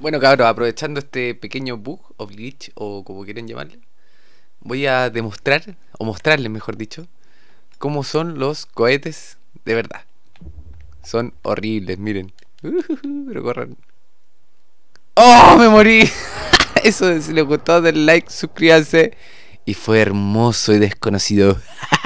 Bueno, cabrón, aprovechando este pequeño bug o glitch o como quieren llamarle, voy a demostrar, o mostrarles mejor dicho, cómo son los cohetes de verdad. Son horribles, miren. corran. ¡Oh, me morí! Eso, si les gustó, den like, suscríbanse. Y fue hermoso y desconocido.